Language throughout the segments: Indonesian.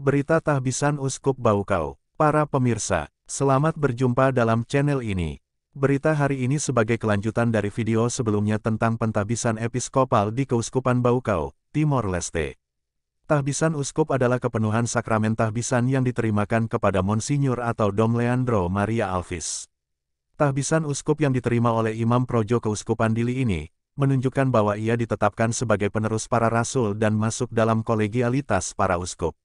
berita tahbisan Uskup Baukau. Para pemirsa, selamat berjumpa dalam channel ini. Berita hari ini sebagai kelanjutan dari video sebelumnya tentang pentahbisan episkopal di Keuskupan Baukau, Timor Leste. Tahbisan uskup adalah kepenuhan sakramen tahbisan yang diterimakan kepada Monsinyur atau Dom Leandro Maria Alvis. Tahbisan uskup yang diterima oleh Imam Projo Keuskupan Dili ini, menunjukkan bahwa ia ditetapkan sebagai penerus para rasul dan masuk dalam kolegialitas para uskup.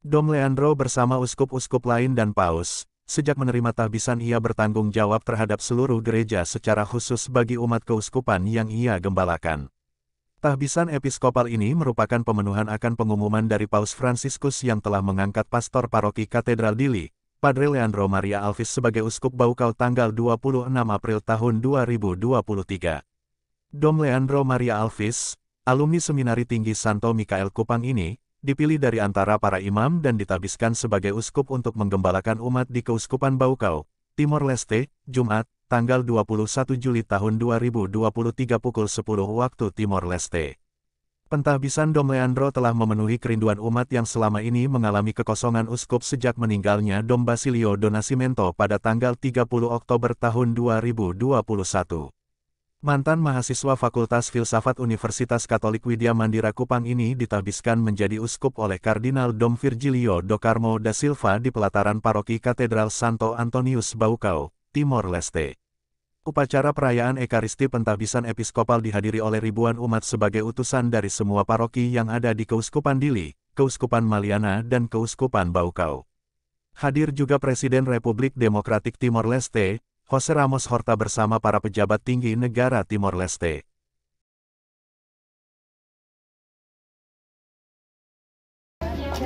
Dom Leandro bersama uskup-uskup lain dan paus, sejak menerima tahbisan ia bertanggung jawab terhadap seluruh gereja secara khusus bagi umat keuskupan yang ia gembalakan. Tahbisan episkopal ini merupakan pemenuhan akan pengumuman dari Paus Franciscus yang telah mengangkat pastor paroki Katedral Dili, Padre Leandro Maria Alvis sebagai uskup Baukau tanggal 26 April tahun 2023. Dom Leandro Maria Alvis, alumni Seminari Tinggi Santo Mikael Kupang ini, dipilih dari antara para imam dan ditabiskan sebagai uskup untuk menggembalakan umat di Keuskupan Baukau, Timor Leste, Jumat, tanggal 21 Juli tahun 2023 pukul 10 waktu Timor Leste. Pentahbisan Dom Leandro telah memenuhi kerinduan umat yang selama ini mengalami kekosongan uskup sejak meninggalnya Dom Basilio Donasimento pada tanggal 30 Oktober tahun 2021. Mantan mahasiswa Fakultas Filsafat Universitas Katolik Widya Mandira Kupang ini ditabiskan menjadi uskup oleh Kardinal Dom Virgilio Docarmo da Silva di pelataran paroki Katedral Santo Antonius Baukau, Timor Leste. Upacara perayaan Ekaristi Pentabisan Episkopal dihadiri oleh ribuan umat sebagai utusan dari semua paroki yang ada di Keuskupan Dili, Keuskupan Maliana dan Keuskupan Baukau. Hadir juga Presiden Republik Demokratik Timor Leste, Jose Ramos Horta bersama para pejabat tinggi negara Timor Leste. Yeah. Yeah.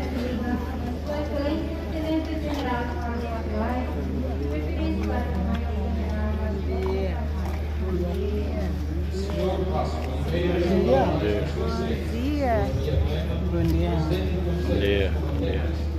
Yeah. Yeah. Yeah. Yeah. Yeah.